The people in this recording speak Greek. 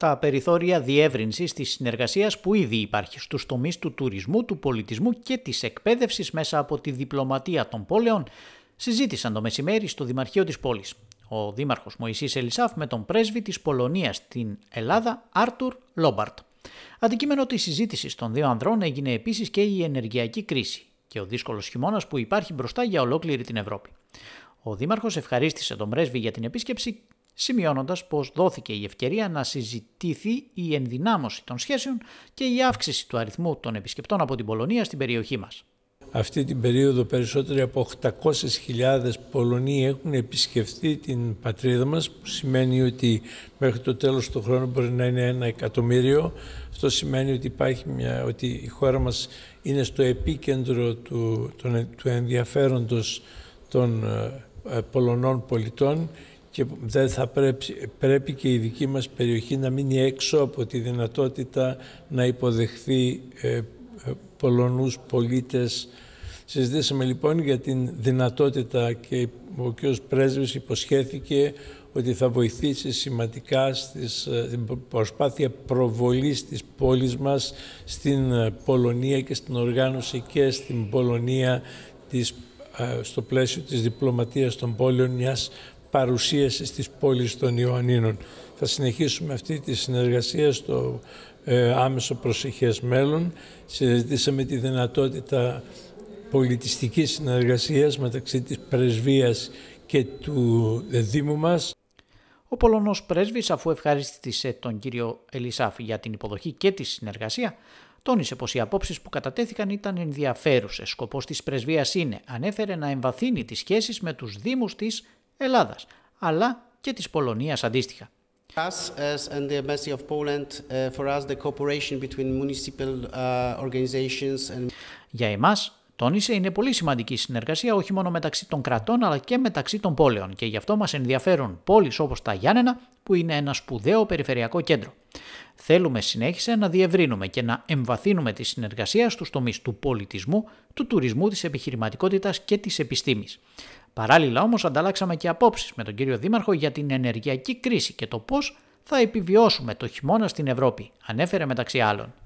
τα περιθώρια διεύρυνσης της συνεργασίας που ήδη υπάρχει στους τομείς του τουρισμού, του πολιτισμού και της εκπαίδευσης μέσα από τη διπλωματία των πόλεων, συζήτησαν το μεσημέρι στο Δημαρχείο της πόλης. Ο Δήμαρχος Μωυσής Ελισάφ με τον πρέσβη της Πολωνίας στην Ελλάδα, Άρτουρ Λόμπαρτ. Αντικείμενο της συζήτησης των δύο ανδρών έγινε επίσης και η ενεργειακή κρίση και ο δύσκολος χειμώνας που υπάρχει μπροστά για ολόκληρη την Ευρώπη. Ο Δήμαρχος ευχαρίστησε τον πρέσβη για την επίσκεψη σημειώνοντας πως δόθηκε η ευκαιρία να συζητήθει η ενδυνάμωση των σχέσεων και η αύξηση του αριθμού των επισκεπτών από την Πολωνία στην περιοχή μας. Αυτή την περίοδο περισσότεροι από 800.000 Πολωνοί έχουν επισκεφθεί την πατρίδα μας που σημαίνει ότι μέχρι το τέλος του χρόνου μπορεί να είναι ένα εκατομμύριο. Αυτό σημαίνει ότι, μια, ότι η χώρα μας είναι στο επίκεντρο του, του ενδιαφέροντος των ε, ε, Πολωνών πολιτών και δεν θα πρέπει, και η δική μας περιοχή να μείνει έξω από τη δυνατότητα να υποδεχθεί ε, ε, Πολωνούς πολίτες. Συζητήσαμε λοιπόν για την δυνατότητα και ο κ. Πρέσβης υποσχέθηκε ότι θα βοηθήσει σημαντικά στην ε, προσπάθεια προβολής της πόλης μας στην ε, Πολωνία και στην οργάνωση και στην Πολωνία της, στο πλαίσιο της διπλωματίας των πόλεων παρουσίαση της πόλης των Ιωαννίνων. Θα συνεχίσουμε αυτή τη συνεργασία στο ε, άμεσο προσεχές μέλλον. Συζητήσαμε τη δυνατότητα πολιτιστικής συνεργασίας μεταξύ της πρεσβείας και του ε, Δήμου μας. Ο Πολωνός πρέσβης, αφού ευχαρίστησε τον κύριο Ελισάφη για την υποδοχή και τη συνεργασία, τόνισε πως οι απόψεις που κατατέθηκαν ήταν ενδιαφέρουσες. Σκοπός της πρεσβείας είναι, ανέφερε, να εμβαθύνει τις σχέσεις με τους Δήμους της Ελλάδας, αλλά και της Πολωνίας αντίστοιχα. Για εμάς, τόνισε, είναι πολύ σημαντική συνεργασία όχι μόνο μεταξύ των κρατών αλλά και μεταξύ των πόλεων και γι' αυτό μας ενδιαφέρουν πόλεις όπως τα Γιάννενα που είναι ένα σπουδαίο περιφερειακό κέντρο. Θέλουμε συνέχισε να διευρύνουμε και να εμβαθύνουμε τη συνεργασία στους τομείς του πολιτισμού, του τουρισμού, της επιχειρηματικότητας και της επιστήμης. Παράλληλα όμως ανταλλάξαμε και απόψεις με τον κύριο Δήμαρχο για την ενεργειακή κρίση και το πώς θα επιβιώσουμε το χειμώνα στην Ευρώπη, ανέφερε μεταξύ άλλων.